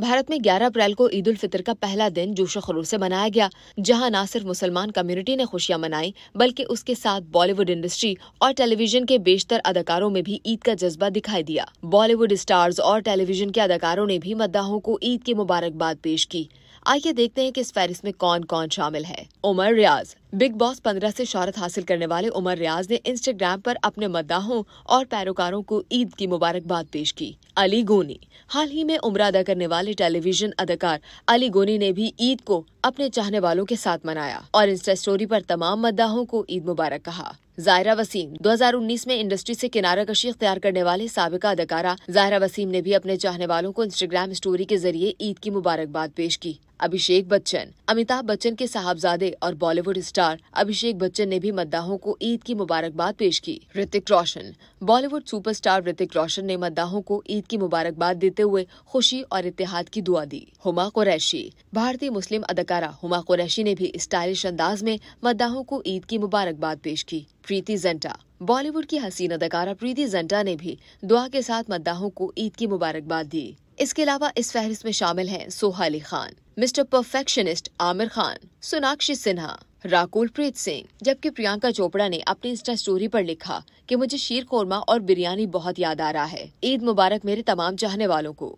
भारत में 11 अप्रैल को ईद उल फितर का पहला दिन जोशो खरूर से मनाया गया जहां न सिर्फ मुसलमान कम्युनिटी ने खुशियां मनाई बल्कि उसके साथ बॉलीवुड इंडस्ट्री और टेलीविजन के बेशतर अदाकारों में भी ईद का जज्बा दिखाई दिया बॉलीवुड स्टार्स और टेलीविजन के अदाकारों ने भी मद्दाहों को ईद की मुबारकबाद पेश की आइए देखते हैं कि इस फहरिस्त में कौन कौन शामिल है उमर रियाज बिग बॉस पंद्रह से शहरत हासिल करने वाले उमर रियाज ने इंस्टाग्राम पर अपने मद्दाहों और पैरोकारों को ईद की मुबारकबाद पेश की अली गोनी हाल ही में उम्र अदा करने वाले टेलीविजन अदाकार अली गोनी ने भी ईद को अपने चाहने वालों के साथ मनाया और इंस्टा स्टोरी पर तमाम मद्दाहों को ईद मुबारक कहा जायरा वसीम 2019 में इंडस्ट्री से किनारा कशी अख्तियार करने वाले सबका अदाकारा जायरा वसीम ने भी अपने चाहने वालों को इंस्टाग्राम स्टोरी के जरिए ईद की मुबारकबाद पेश की अभिषेक बच्चन अमिताभ बच्चन के साहबजादे और Bollywood star star Abhishek Bachchan ने भी मद्दाहों को ईद की मुबारकबाद पेश की ऋतिक रोशन बॉलीवुड सुपरस्टार ऋतिक रोशन ने मद्दाहों को ईद की मुबारकबाद देते हुए खुशी और इतिहाद की दुआ दी हुमा कुरैशी भारतीय मुस्लिम अदाकारा हुमा कुरैशी ने भी स्टाइलिश अंदाज में मद्दाहों को ईद की मुबारकबाद पेश की प्रीति जेंटा बॉलीवुड की हसीन अदाकारा प्रीति जेंटा ने भी दुआ के साथ मद्दाहों को ईद की मुबारकबाद दी इसके अलावा इस फहरिस्त में शामिल हैं सोहा अली खान मिस्टर परफेक्शनिस्ट आमिर खान सोनाक्षी सिन्हा राकुल प्रीत सिंह जबकि प्रियंका चोपड़ा ने अपनी इंस्टा स्टोरी पर लिखा कि मुझे शीर कोरमा और बिरयानी बहुत याद आ रहा है ईद मुबारक मेरे तमाम चाहने वालों को